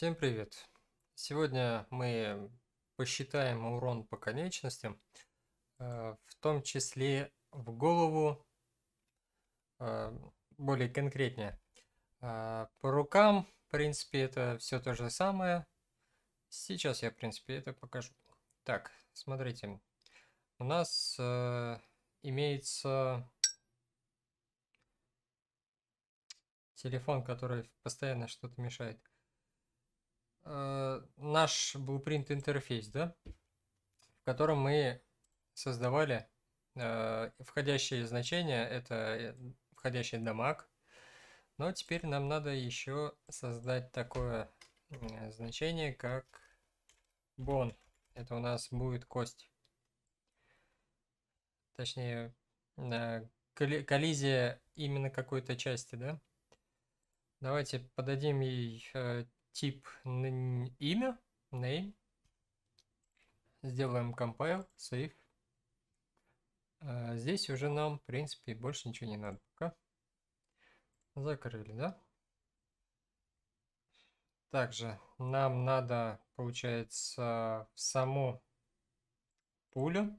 Всем привет! Сегодня мы посчитаем урон по конечностям, э, в том числе в голову, э, более конкретнее. Э, по рукам, в принципе, это все то же самое. Сейчас я, в принципе, это покажу. Так, смотрите, у нас имеется телефон, который постоянно что-то мешает э, наш blueprint интерфейс, да, в котором мы создавали э, входящие значения, это э, входящий дамаг. Но теперь нам надо еще создать такое э, значение, как бон. Это у нас будет кость. Точнее, э, коллизия именно какой-то части, да? Давайте подадим ей э, тип имя, name. Сделаем compile, save. А здесь уже нам, в принципе, больше ничего не надо пока. Закрыли, да? Также нам надо, получается, в саму пулю.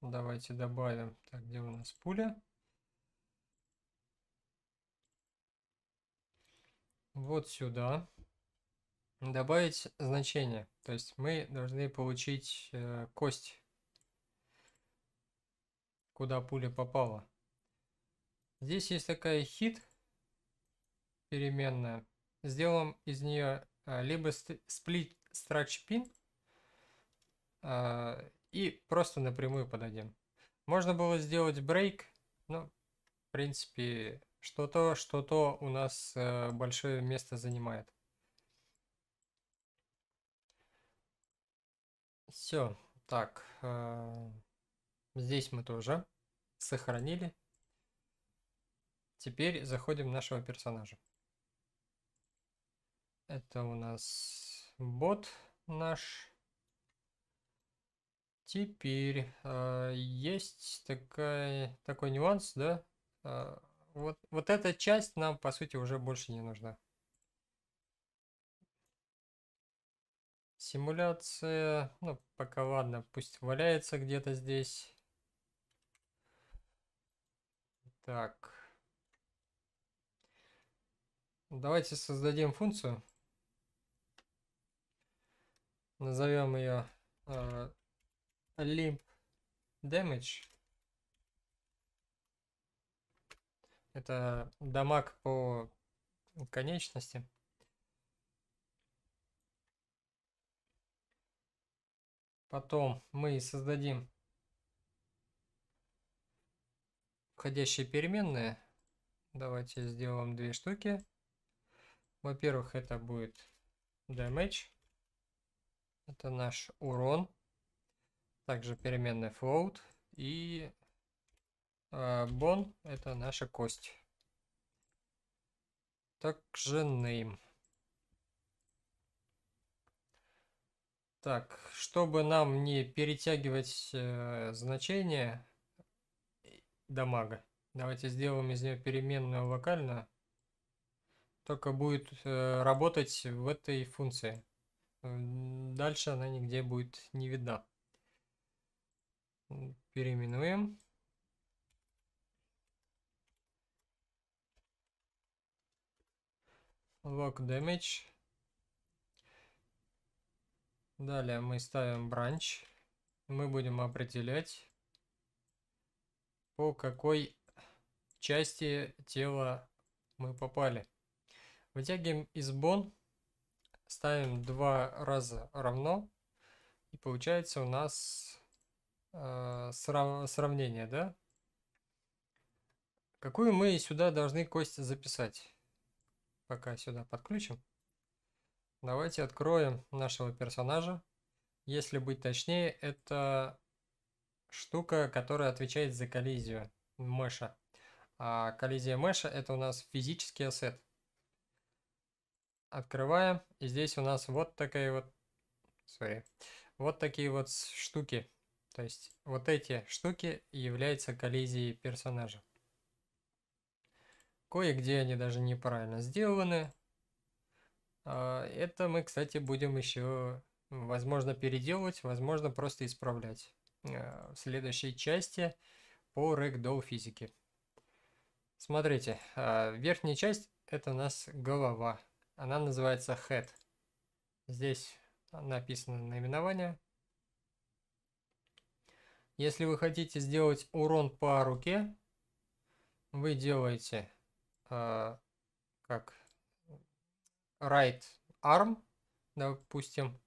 Давайте добавим, так, где у нас пуля? вот сюда добавить значение. То есть мы должны получить э, кость, куда пуля попала. Здесь есть такая хит переменная. Сделаем из нее э, либо сплит stretch pin э, и просто напрямую подадим. Можно было сделать break, но в принципе что-то, что-то у нас э, большое место занимает. Все, так, э, здесь мы тоже сохранили. Теперь заходим в нашего персонажа. Это у нас бот наш. Теперь э, есть такая, такой нюанс, да? Э, вот, вот эта часть нам, по сути, уже больше не нужна. Симуляция, ну, пока ладно, пусть валяется где-то здесь. Так. Давайте создадим функцию. Назовем ее э, limp damage. Это дамаг по конечности. Потом мы создадим входящие переменные. Давайте сделаем две штуки. Во-первых, это будет damage. Это наш урон. Также переменная float. И а, бон – это наша кость. Также name. Так, чтобы нам не перетягивать э, значение дамага, давайте сделаем из нее переменную локально. Только будет э, работать в этой функции. Дальше она нигде будет не видна. Переименуем. Lock Damage. Далее мы ставим branch. Мы будем определять, по какой части тела мы попали. Вытягиваем из бон, ставим два раза равно, и получается у нас э, срав сравнение, да? Какую мы сюда должны кость записать? пока сюда подключим. Давайте откроем нашего персонажа. Если быть точнее, это штука, которая отвечает за коллизию меша. А коллизия меша это у нас физический ассет. Открываем, и здесь у нас вот такая вот... Sorry. Вот такие вот штуки. То есть вот эти штуки являются коллизией персонажа. Кое-где они даже неправильно сделаны. А, это мы, кстати, будем еще, возможно, переделывать, возможно, просто исправлять э, в следующей части по рэгдоу физике. Смотрите, а, верхняя часть – это у нас голова. Она называется head. Здесь написано наименование. Если вы хотите сделать урон по руке, вы делаете а, как right arm, допустим,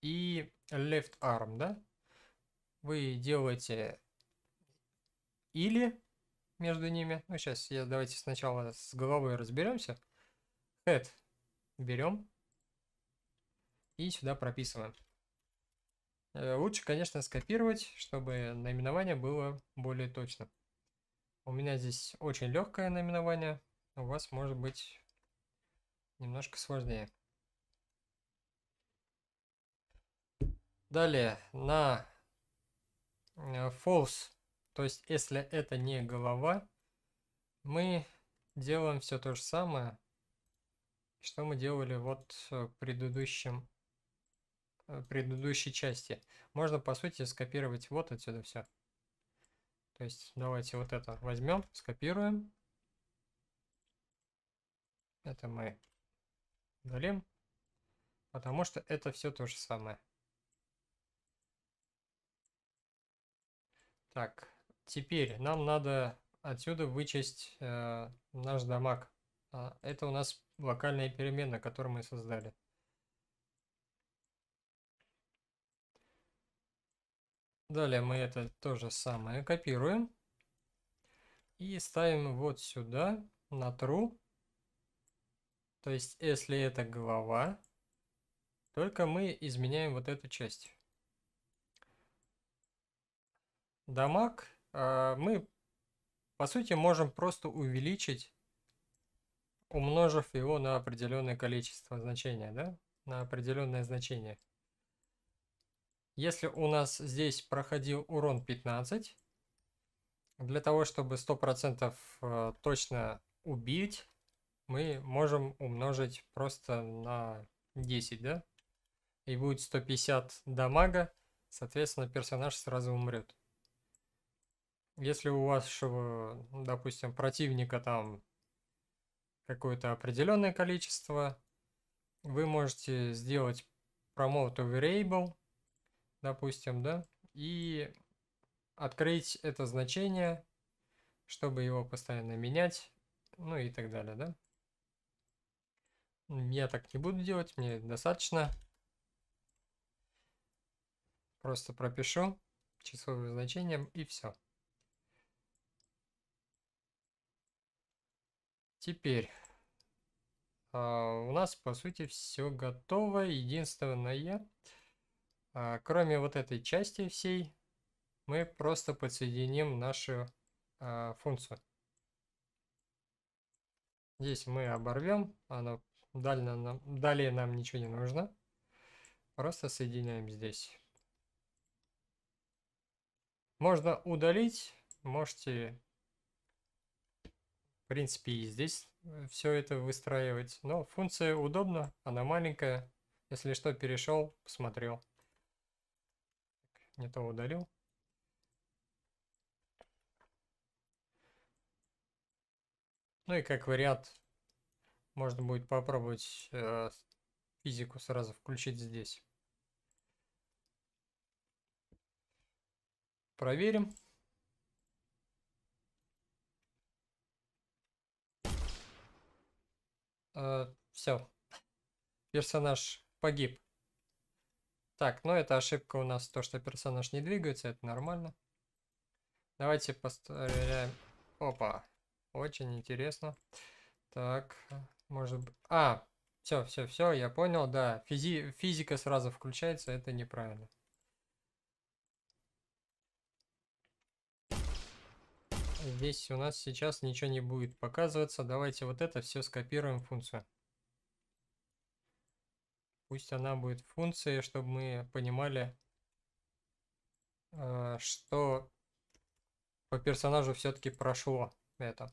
и left arm, да, вы делаете или между ними. Ну, сейчас я давайте сначала с головой разберемся. Head берем и сюда прописываем. Э, лучше, конечно, скопировать, чтобы наименование было более точным. У меня здесь очень легкое наименование, у вас может быть немножко сложнее. Далее, на э, false, то есть если это не голова, мы делаем все то же самое, что мы делали вот э, в предыдущем э, предыдущей части. Можно, по сути, скопировать вот отсюда все. То есть давайте вот это возьмем, скопируем. Это мы удалим, потому что это все то же самое. Так, теперь нам надо отсюда вычесть э, наш дамаг. А, это у нас локальная переменная, которую мы создали. Далее мы это то же самое копируем и ставим вот сюда на true. То есть, если это голова, только мы изменяем вот эту часть. Дамаг а, мы, по сути, можем просто увеличить, умножив его на определенное количество значения, да? На определенное значение. Если у нас здесь проходил урон 15, для того, чтобы 100% э, точно убить, мы можем умножить просто на 10, да? И будет 150 дамага, соответственно, персонаж сразу умрет. Если у вашего, ну, допустим, противника там какое-то определенное количество, вы можете сделать promote variable, допустим, да, и открыть это значение, чтобы его постоянно менять, ну и так далее, да. Я так не буду делать, мне достаточно. Просто пропишу числовым значением и все. Теперь э, у нас по сути все готово. Единственное, а, кроме вот этой части всей, мы просто подсоединим нашу а, функцию. Здесь мы оборвем, она далее нам, далее нам ничего не нужно. Просто соединяем здесь. Можно удалить, можете, в принципе, и здесь э, все это выстраивать. Но функция удобна, она маленькая. Если что, перешел, посмотрел. Не то удалил. Ну и как вариант, можно будет попробовать э, физику сразу включить здесь. Проверим. Э, все. Персонаж погиб. Так, ну это ошибка у нас, то, что персонаж не двигается, это нормально. Давайте постреляем. Опа, очень интересно. Так, может быть... А, все, все, все, я понял, да. Физи... Физика сразу включается, это неправильно. Здесь у нас сейчас ничего не будет показываться. Давайте вот это все скопируем функцию. Пусть она будет функцией, чтобы мы понимали, э, что по персонажу все-таки прошло это.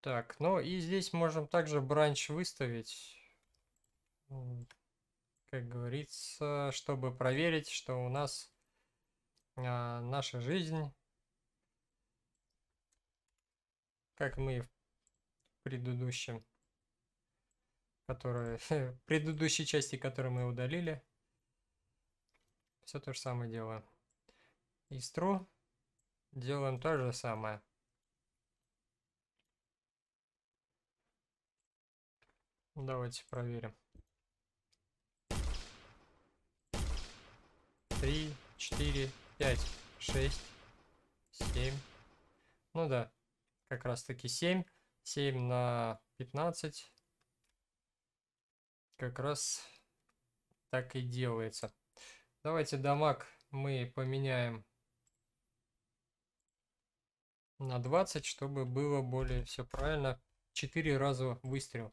Так, ну и здесь можем также бранч выставить, как говорится, чтобы проверить, что у нас э, наша жизнь как мы в предыдущем, которые, в предыдущей части, которую мы удалили. Все то же самое делаем. И true делаем то же самое. Давайте проверим. Три, четыре, пять, шесть, семь. Ну да, как раз таки 7. 7 на 15 как раз так и делается. Давайте дамаг мы поменяем на 20, чтобы было более все правильно. 4 раза выстрел.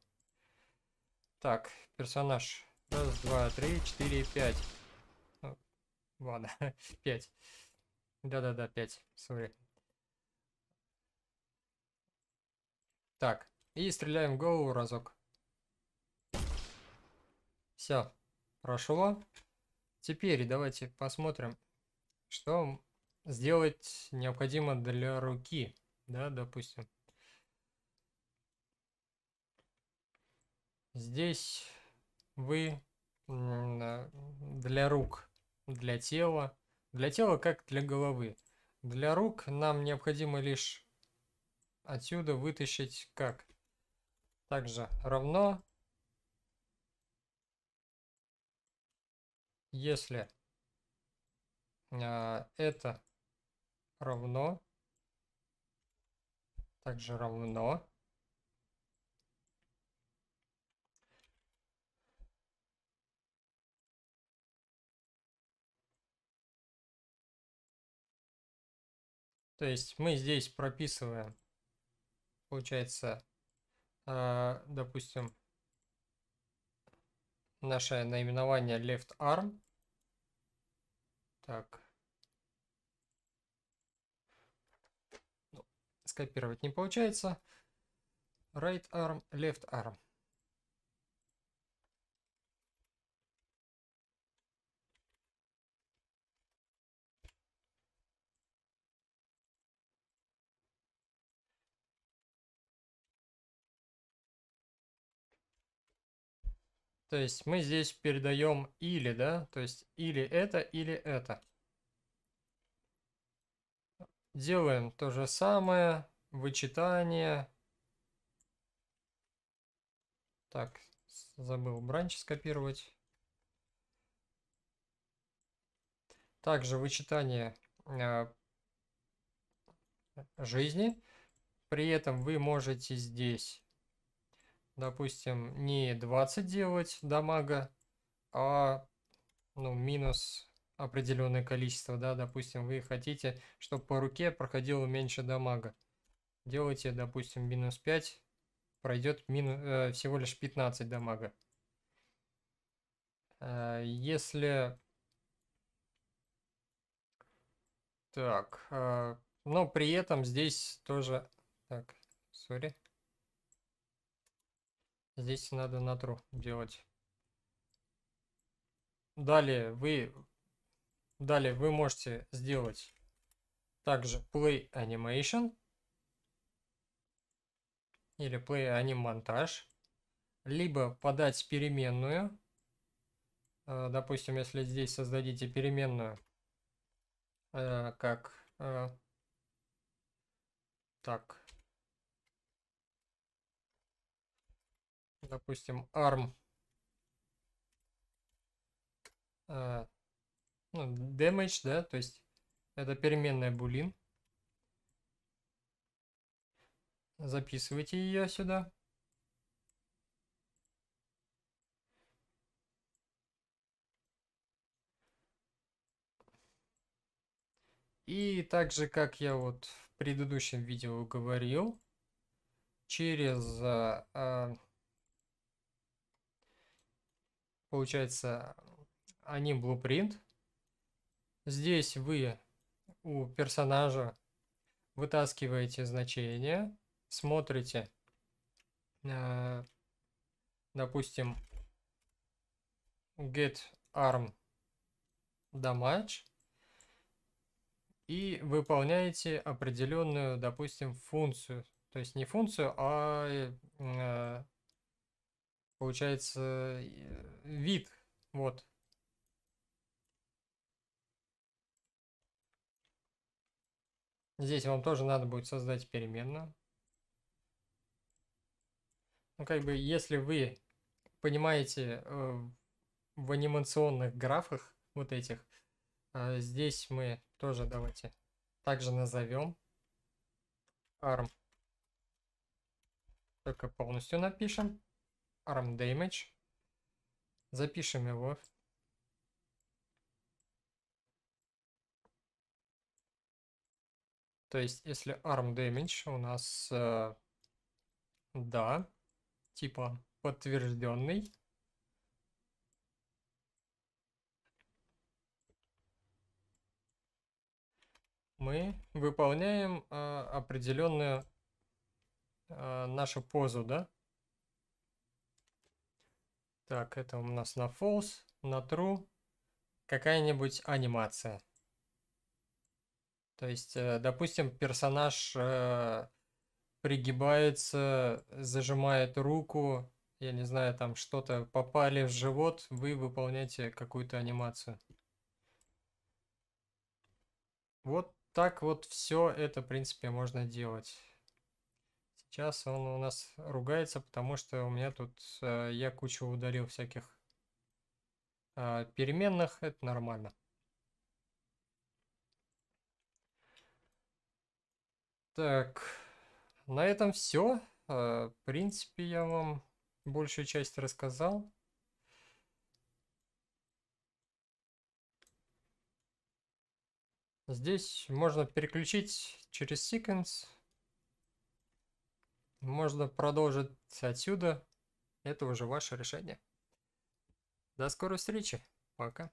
Так, персонаж. Раз, два, три, четыре, пять. Ладно, пять. Да-да-да, пять. Сори, Так, и стреляем в голову разок. Все, прошло. Теперь давайте посмотрим, что сделать необходимо для руки, да, допустим. Здесь вы для рук, для тела, для тела как для головы. Для рук нам необходимо лишь отсюда вытащить как? Также равно, если э, это равно, также равно, То есть мы здесь прописываем получается, э, допустим, наше наименование left arm. Так. Ну, скопировать не получается. Right arm, left arm. То есть мы здесь передаем или, да, то есть или это, или это. Делаем то же самое, вычитание. Так, забыл бранч скопировать. Также вычитание э, жизни. При этом вы можете здесь допустим, не 20 делать дамага, а ну, минус определенное количество, да, допустим, вы хотите, чтобы по руке проходило меньше дамага. Делайте, допустим, минус 5, пройдет мину, э, всего лишь 15 дамага. Э, если... Так, э, но при этом здесь тоже... Так, сори. Здесь надо на делать. Далее вы, далее вы можете сделать также play animation или play анимонтаж, либо подать переменную. Э, допустим, если здесь создадите переменную, э, как э, так, допустим, ARM. Э, ну, damage, да, то есть это переменная булин. Записывайте ее сюда. И также, как я вот в предыдущем видео говорил, через э, э получается они blueprint. Здесь вы у персонажа вытаскиваете значение, смотрите, э, допустим, get arm damage и выполняете определенную, допустим, функцию. То есть не функцию, а э, получается, э, вид. Вот. Здесь вам тоже надо будет создать переменную. Ну, как бы, если вы понимаете э, в анимационных графах вот этих, э, здесь мы тоже давайте также назовем arm. Только полностью напишем arm damage. Запишем его. То есть, если arm damage у нас э, да, типа подтвержденный. Мы выполняем э, определенную э, нашу позу, да? Так, это у нас на false, на true. Какая-нибудь анимация. То есть, э, допустим, персонаж э, пригибается, зажимает руку, я не знаю, там что-то попали в живот, вы выполняете какую-то анимацию. Вот так вот все это, в принципе, можно делать. Сейчас он у нас ругается, потому что у меня тут э, я кучу ударил всяких э, переменных. Это нормально. Так, на этом все. Э, в принципе, я вам большую часть рассказал. Здесь можно переключить через sequence. Можно продолжить отсюда. Это уже ваше решение. До скорой встречи. Пока.